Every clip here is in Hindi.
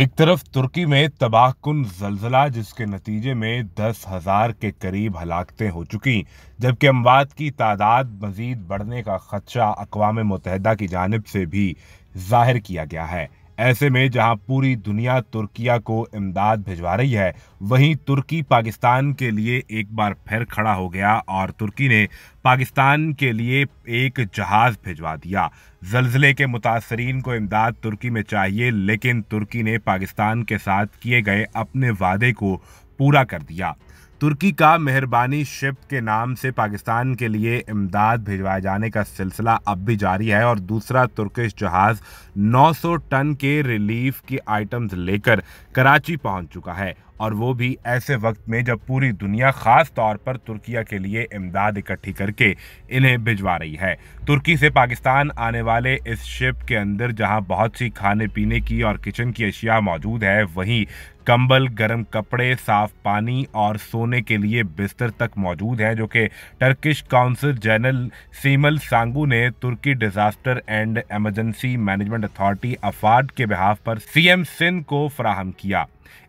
एक तरफ तुर्की में तबाहकुन जलजला जिसके नतीजे में दस हजार के करीब हलाकतें हो चुकी जबकि अमवात की तादाद मजीद बढ़ने का खदशा अकवा मुतहदा की जानब से भी जाहिर किया गया है ऐसे में जहां पूरी दुनिया तुर्किया को इमदाद भिजवा रही है वहीं तुर्की पाकिस्तान के लिए एक बार फिर खड़ा हो गया और तुर्की ने पाकिस्तान के लिए एक जहाज़ भिजवा दिया जलजिले के मुतासरीन को इमदाद तुर्की में चाहिए लेकिन तुर्की ने पाकिस्तान के साथ किए गए अपने वादे को पूरा कर दिया तुर्की का मेहरबानी शिप के नाम से पाकिस्तान के लिए इमदाद भिजवाए जाने का सिलसिला अब भी जारी है और दूसरा तुर्किश जहाज़ 900 टन के रिलीफ की आइटम्स लेकर कराची पहुंच चुका है और वो भी ऐसे वक्त में जब पूरी दुनिया खास तौर पर तुर्किया के लिए इमदाद इकट्ठी करके इन्हें भिजवा रही है तुर्की से पाकिस्तान आने वाले इस शिप के अंदर जहां बहुत सी खाने पीने की और किचन की अशिया मौजूद है वहीं कंबल गर्म कपड़े साफ पानी और सोने के लिए बिस्तर तक मौजूद हैं जो कि टर्किश काउंसिल जनरल सीमल सांगू ने तुर्की disaster and emergency management authority AFAD के बिहाफ पर सीएम सिंध को फराहम किया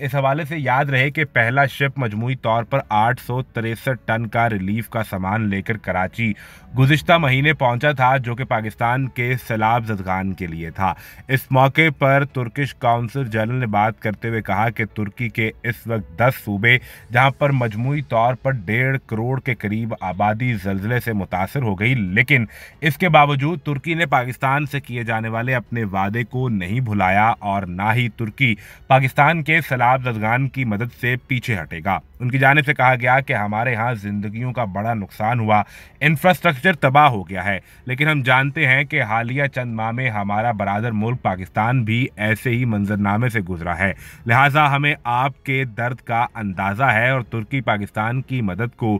इस हवाले से याद रहे कि पहला शिप मजमू तौर पर आठ टन का रिलीफ का सामान लेकर कराची गुजशत महीने पहुंचा था जो कि पाकिस्तान के सैलाब जदगान के लिए था इस मौके पर तुर्किश काउंसिल जनरल ने बात करते हुए कहा कि तुर्की के इस वक्त दस सूबे जहां पर मजमू तौर पर डेढ़ करोड़ के करीब आबादी जल्जले से मुतासर हो गई लेकिन इसके बावजूद तुर्की ने पाकिस्तान से किए जाने वाले अपने वादे को नहीं भुलाया और ना ही तुर्की पाकिस्तान के सलाब जदगान की मदद से पीछे हटेगा उनकी जानब से कहा गया कि हमारे यहाँ ज़िंदगियों का बड़ा नुकसान हुआ इंफ्रास्ट्रक्चर तबाह हो गया है लेकिन हम जानते हैं कि हालिया चंद माह में हमारा बरदर मुल्क पाकिस्तान भी ऐसे ही मंजरनामे से गुजरा है लिहाजा हमें आपके दर्द का अंदाज़ा है और तुर्की पाकिस्तान की मदद को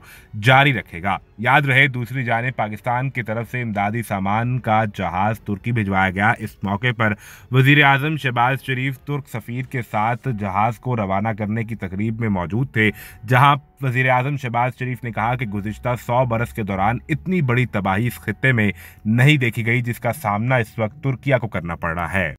जारी रखेगा याद रहे दूसरी जाने पाकिस्तान की तरफ से इमदादी सामान का जहाज़ तुर्की भिजवाया गया इस मौके पर वजीर अजम शहबाज शरीफ तुर्क सफ़ीर के साथ जहाज़ को रवाना करने की तकरीब में मौजूद थे जहां वजीर अजम शहबाज शरीफ ने कहा कि गुजशत सौ बरस के दौरान इतनी बड़ी तबाही इस खत्े में नहीं देखी गई जिसका सामना इस वक्त तुर्किया को करना पड़ रहा है